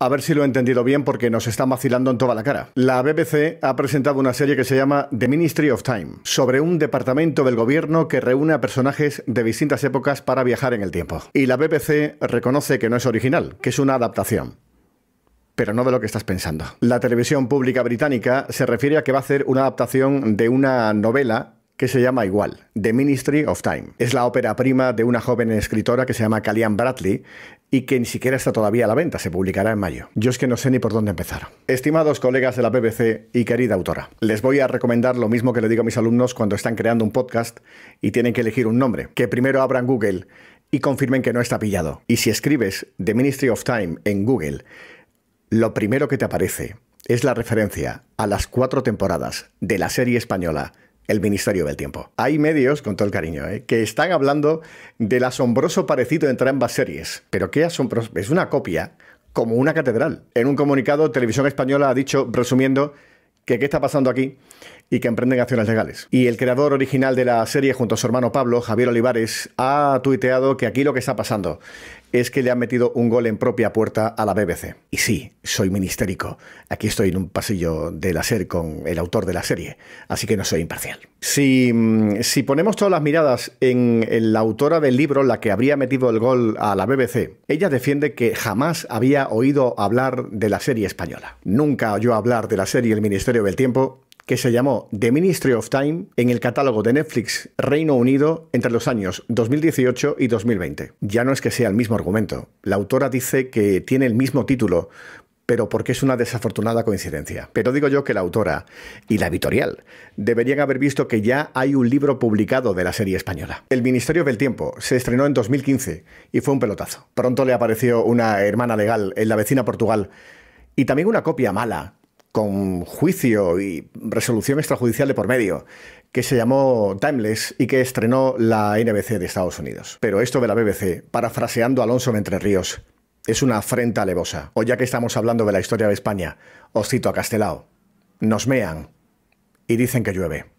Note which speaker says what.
Speaker 1: A ver si lo he entendido bien porque nos están vacilando en toda la cara. La BBC ha presentado una serie que se llama The Ministry of Time, sobre un departamento del gobierno que reúne a personajes de distintas épocas para viajar en el tiempo. Y la BBC reconoce que no es original, que es una adaptación pero no de lo que estás pensando. La televisión pública británica se refiere a que va a hacer una adaptación de una novela que se llama igual, The Ministry of Time. Es la ópera prima de una joven escritora que se llama Callian Bradley y que ni siquiera está todavía a la venta, se publicará en mayo. Yo es que no sé ni por dónde empezar. Estimados colegas de la BBC y querida autora, les voy a recomendar lo mismo que le digo a mis alumnos cuando están creando un podcast y tienen que elegir un nombre, que primero abran Google y confirmen que no está pillado. Y si escribes The Ministry of Time en Google, lo primero que te aparece es la referencia a las cuatro temporadas de la serie española el Ministerio del Tiempo. Hay medios, con todo el cariño, ¿eh? que están hablando del asombroso parecido entre ambas series. Pero qué asombroso. Es una copia como una catedral. En un comunicado, Televisión Española ha dicho, resumiendo, que qué está pasando aquí y que emprenden acciones legales. Y el creador original de la serie junto a su hermano Pablo, Javier Olivares, ha tuiteado que aquí lo que está pasando es que le ha metido un gol en propia puerta a la BBC. Y sí, soy ministérico. Aquí estoy en un pasillo de la serie con el autor de la serie, así que no soy imparcial. Si, mm, si ponemos todas las miradas en, en la autora del libro, la que habría metido el gol a la BBC, ella defiende que jamás había oído hablar de la serie española. Nunca oyó hablar de la serie El Ministerio del Tiempo que se llamó The Ministry of Time en el catálogo de Netflix Reino Unido entre los años 2018 y 2020. Ya no es que sea el mismo argumento. La autora dice que tiene el mismo título, pero porque es una desafortunada coincidencia. Pero digo yo que la autora y la editorial deberían haber visto que ya hay un libro publicado de la serie española. El Ministerio del Tiempo se estrenó en 2015 y fue un pelotazo. Pronto le apareció una hermana legal en la vecina Portugal y también una copia mala con juicio y resolución extrajudicial de por medio, que se llamó Timeless y que estrenó la NBC de Estados Unidos. Pero esto de la BBC, parafraseando a Alonso de Entre Ríos, es una afrenta alevosa. O ya que estamos hablando de la historia de España, os cito a Castelao. Nos mean y dicen que llueve.